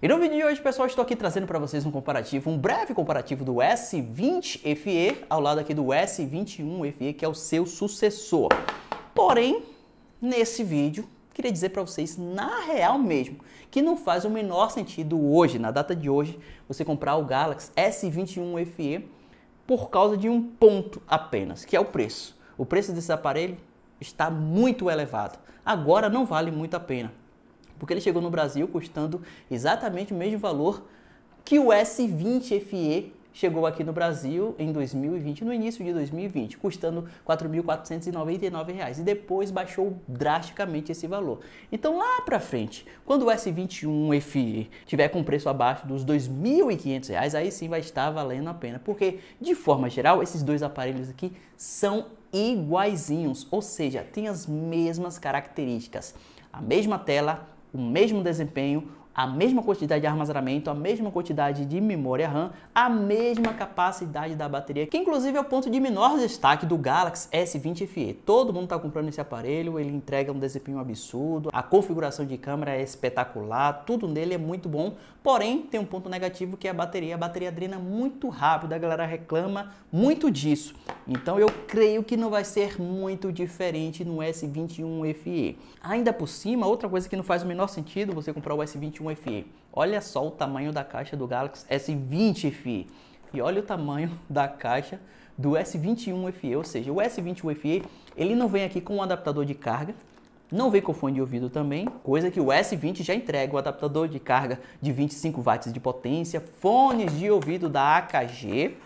E no vídeo de hoje, pessoal, estou aqui trazendo para vocês um comparativo, um breve comparativo do S20 FE ao lado aqui do S21 FE, que é o seu sucessor. Porém, nesse vídeo, queria dizer para vocês, na real mesmo, que não faz o menor sentido hoje, na data de hoje, você comprar o Galaxy S21 FE por causa de um ponto apenas, que é o preço. O preço desse aparelho está muito elevado. Agora não vale muito a pena porque ele chegou no Brasil custando exatamente o mesmo valor que o S20 FE chegou aqui no Brasil em 2020, no início de 2020, custando R$ 4.499 e depois baixou drasticamente esse valor. Então lá para frente, quando o S21 FE tiver com preço abaixo dos R$ 2.500, aí sim vai estar valendo a pena, porque de forma geral esses dois aparelhos aqui são iguaizinhos, ou seja, têm as mesmas características. A mesma tela, o mesmo desempenho, a mesma quantidade de armazenamento, a mesma quantidade de memória RAM, a mesma capacidade da bateria, que inclusive é o ponto de menor destaque do Galaxy S20 FE. Todo mundo está comprando esse aparelho, ele entrega um desempenho absurdo, a configuração de câmera é espetacular, tudo nele é muito bom, porém tem um ponto negativo que é a bateria. A bateria drena muito rápido, a galera reclama muito disso. Então eu creio que não vai ser muito diferente no S21 FE. Ainda por cima, outra coisa que não faz o menor sentido você comprar o S21 1 FE. Olha só o tamanho da caixa do Galaxy S20 FE. E olha o tamanho da caixa do S21 FE, ou seja, o S21 FE, ele não vem aqui com um adaptador de carga, não vem com fone de ouvido também, coisa que o S20 já entrega, o adaptador de carga de 25 watts de potência, fones de ouvido da AKG,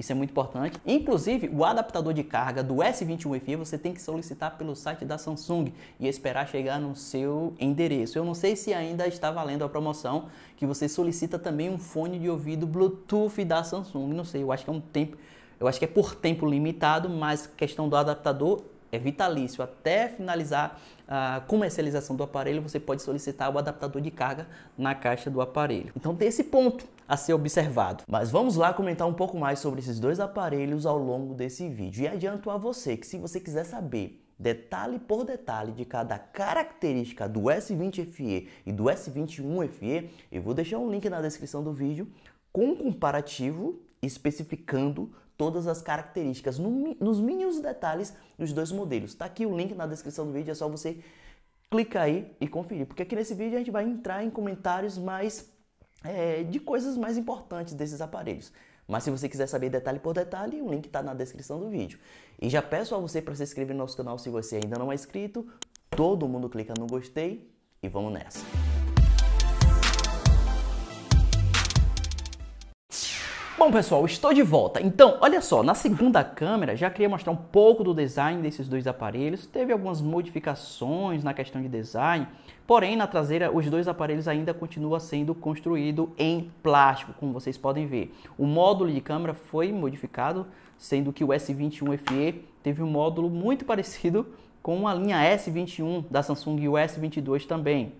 isso é muito importante. Inclusive, o adaptador de carga do S21 FE você tem que solicitar pelo site da Samsung e esperar chegar no seu endereço. Eu não sei se ainda está valendo a promoção que você solicita também um fone de ouvido Bluetooth da Samsung. Não sei, eu acho que é um tempo eu acho que é por tempo limitado, mas questão do adaptador é vitalício até finalizar a comercialização do aparelho, você pode solicitar o adaptador de carga na caixa do aparelho. Então tem esse ponto a ser observado. Mas vamos lá comentar um pouco mais sobre esses dois aparelhos ao longo desse vídeo. E adianto a você que se você quiser saber detalhe por detalhe de cada característica do S20FE e do S21FE, eu vou deixar um link na descrição do vídeo com um comparativo especificando todas as características no, nos mínimos detalhes dos dois modelos. Tá aqui o link na descrição do vídeo, é só você clicar aí e conferir, porque aqui nesse vídeo a gente vai entrar em comentários mais é, de coisas mais importantes desses aparelhos. Mas se você quiser saber detalhe por detalhe, o link está na descrição do vídeo. E já peço a você para se inscrever no nosso canal se você ainda não é inscrito. Todo mundo clica no gostei e vamos nessa. Bom, pessoal, estou de volta. Então, olha só, na segunda câmera já queria mostrar um pouco do design desses dois aparelhos. Teve algumas modificações na questão de design, porém na traseira os dois aparelhos ainda continuam sendo construídos em plástico, como vocês podem ver. O módulo de câmera foi modificado, sendo que o S21 FE teve um módulo muito parecido com a linha S21 da Samsung e o S22 também.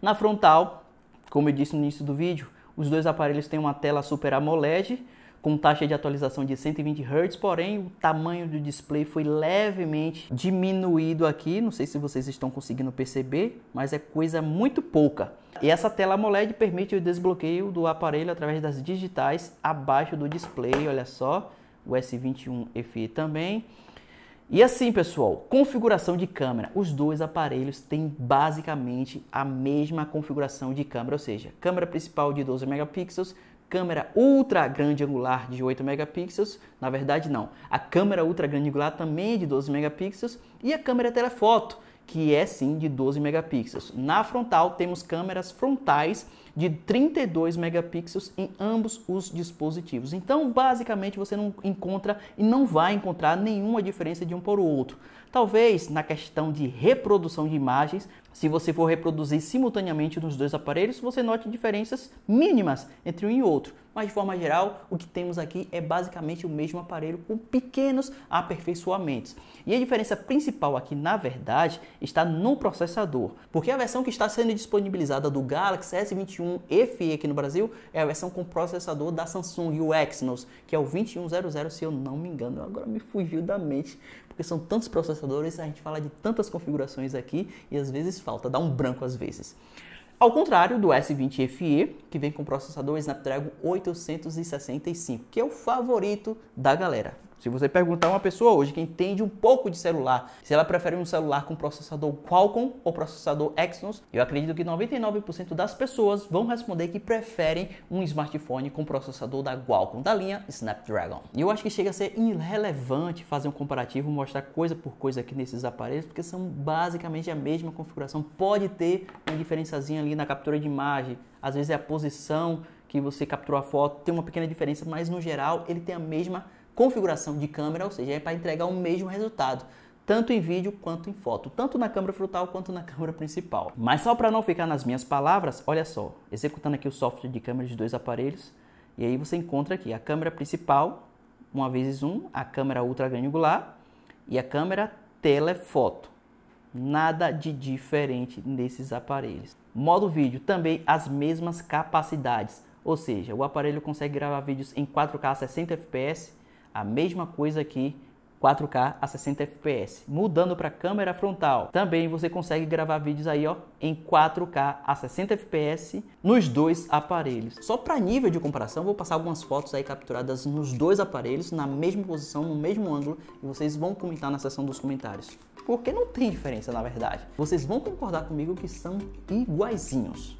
Na frontal, como eu disse no início do vídeo, os dois aparelhos têm uma tela Super AMOLED com taxa de atualização de 120 Hz, porém o tamanho do display foi levemente diminuído aqui, não sei se vocês estão conseguindo perceber, mas é coisa muito pouca. E essa tela AMOLED permite o desbloqueio do aparelho através das digitais abaixo do display, olha só, o S21 FE também. E assim, pessoal, configuração de câmera. Os dois aparelhos têm basicamente a mesma configuração de câmera, ou seja, câmera principal de 12 megapixels, câmera ultra grande angular de 8 megapixels, na verdade não, a câmera ultra grande angular também é de 12 megapixels e a câmera telefoto, que é sim de 12 megapixels. Na frontal temos câmeras frontais de 32 megapixels em ambos os dispositivos. Então, basicamente você não encontra e não vai encontrar nenhuma diferença de um para o outro. Talvez na questão de reprodução de imagens, se você for reproduzir simultaneamente nos dois aparelhos, você note diferenças mínimas entre um e outro. Mas de forma geral, o que temos aqui é basicamente o mesmo aparelho com pequenos aperfeiçoamentos. E a diferença principal aqui, na verdade, está no processador, porque a versão que está sendo disponibilizada do Galaxy S21 FE aqui no Brasil é a versão com processador da Samsung, o Exynos, que é o 2100, se eu não me engano. Agora me fugiu da mente, porque são tantos processadores, a gente fala de tantas configurações aqui e às vezes falta, dá um branco às vezes. Ao contrário do S20 FE, que vem com processador Snapdragon 865, que é o favorito da galera. Se você perguntar a uma pessoa hoje que entende um pouco de celular, se ela prefere um celular com processador Qualcomm ou processador Exynos, eu acredito que 99% das pessoas vão responder que preferem um smartphone com processador da Qualcomm, da linha Snapdragon. E eu acho que chega a ser irrelevante fazer um comparativo, mostrar coisa por coisa aqui nesses aparelhos, porque são basicamente a mesma configuração. Pode ter uma diferençazinha ali na captura de imagem, às vezes é a posição que você capturou a foto, tem uma pequena diferença, mas no geral ele tem a mesma configuração de câmera, ou seja, é para entregar o mesmo resultado, tanto em vídeo quanto em foto, tanto na câmera frontal quanto na câmera principal. Mas só para não ficar nas minhas palavras, olha só, executando aqui o software de câmera dos dois aparelhos, e aí você encontra aqui a câmera principal, uma vezes um, a câmera ultra granular e a câmera telefoto. Nada de diferente nesses aparelhos. Modo vídeo também as mesmas capacidades, ou seja, o aparelho consegue gravar vídeos em 4K 60 fps a mesma coisa aqui 4K a 60 fps. Mudando para câmera frontal, também você consegue gravar vídeos aí, ó, em 4K a 60 fps nos dois aparelhos. Só para nível de comparação, vou passar algumas fotos aí capturadas nos dois aparelhos na mesma posição, no mesmo ângulo, e vocês vão comentar na seção dos comentários. Porque não tem diferença, na verdade. Vocês vão concordar comigo que são iguaizinhos.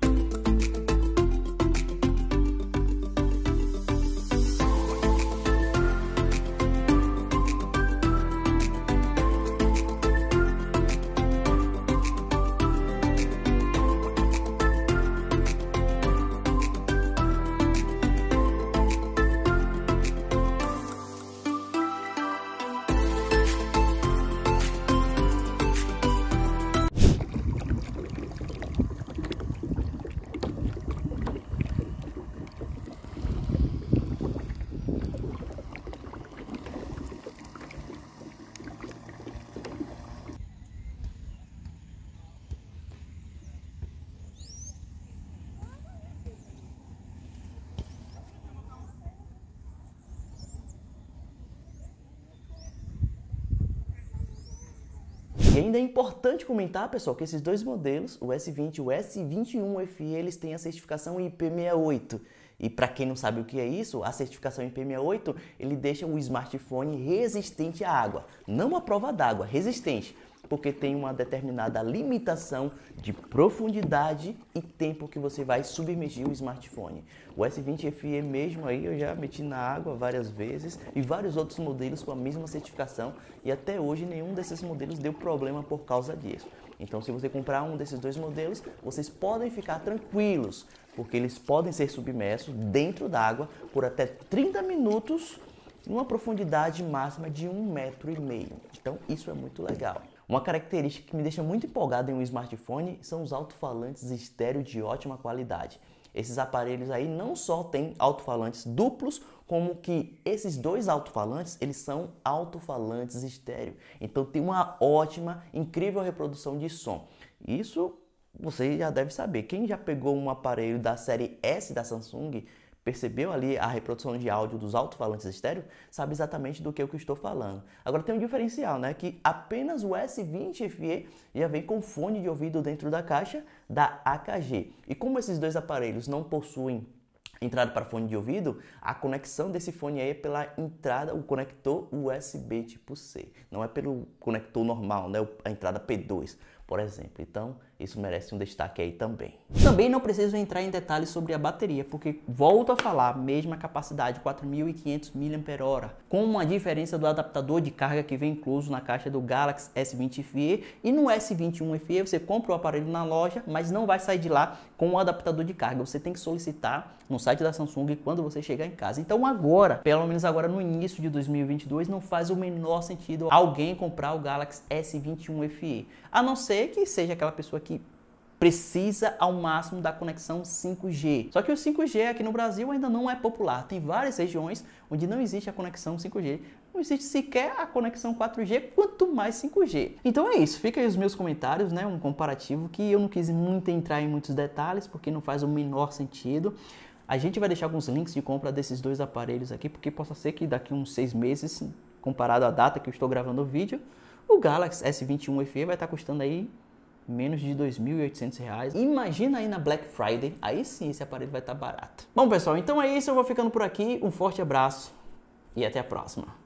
E ainda é importante comentar, pessoal, que esses dois modelos, o S20 e o S21 FE, eles têm a certificação IP68. E para quem não sabe o que é isso, a certificação IP68, ele deixa o smartphone resistente à água, não à prova d'água, resistente porque tem uma determinada limitação de profundidade e tempo que você vai submergir o smartphone. O S20 FE mesmo aí eu já meti na água várias vezes e vários outros modelos com a mesma certificação e até hoje nenhum desses modelos deu problema por causa disso. Então, se você comprar um desses dois modelos, vocês podem ficar tranquilos, porque eles podem ser submersos dentro d'água por até 30 minutos numa profundidade máxima de um metro e meio. Então, isso é muito legal. Uma característica que me deixa muito empolgado em um smartphone são os alto-falantes estéreo de ótima qualidade. Esses aparelhos aí não só têm alto-falantes duplos, como que esses dois alto-falantes, eles são alto-falantes estéreo. Então tem uma ótima, incrível reprodução de som. Isso você já deve saber. Quem já pegou um aparelho da série S da Samsung percebeu ali a reprodução de áudio dos alto-falantes estéreo, sabe exatamente do que, é que eu estou falando. Agora tem um diferencial, né? Que apenas o S20 FE já vem com fone de ouvido dentro da caixa da AKG. E como esses dois aparelhos não possuem entrada para fone de ouvido, a conexão desse fone aí é pela entrada, o conector USB tipo C. Não é pelo conector normal, né? A entrada P2, por exemplo. Então, isso merece um destaque aí também. Também não preciso entrar em detalhes sobre a bateria, porque volto a falar, mesma capacidade, 4.500 mAh, com uma diferença do adaptador de carga que vem incluso na caixa do Galaxy S20 FE e no S21 FE você compra o aparelho na loja, mas não vai sair de lá com o adaptador de carga. Você tem que solicitar no site da Samsung quando você chegar em casa. Então agora, pelo menos agora no início de 2022, não faz o menor sentido alguém comprar o Galaxy S21 FE, a não ser que seja aquela pessoa que que precisa ao máximo da conexão 5G. Só que o 5G aqui no Brasil ainda não é popular. Tem várias regiões onde não existe a conexão 5G. Não existe sequer a conexão 4G, quanto mais 5G. Então é isso, fica aí os meus comentários, né? Um comparativo que eu não quis muito entrar em muitos detalhes, porque não faz o menor sentido. A gente vai deixar alguns links de compra desses dois aparelhos aqui, porque possa ser que daqui uns seis meses, comparado à data que eu estou gravando o vídeo, o Galaxy S21 FE vai estar custando aí menos de R$ 2.800. Imagina aí na Black Friday, aí sim esse aparelho vai estar tá barato. Bom, pessoal, então é isso, eu vou ficando por aqui. Um forte abraço e até a próxima.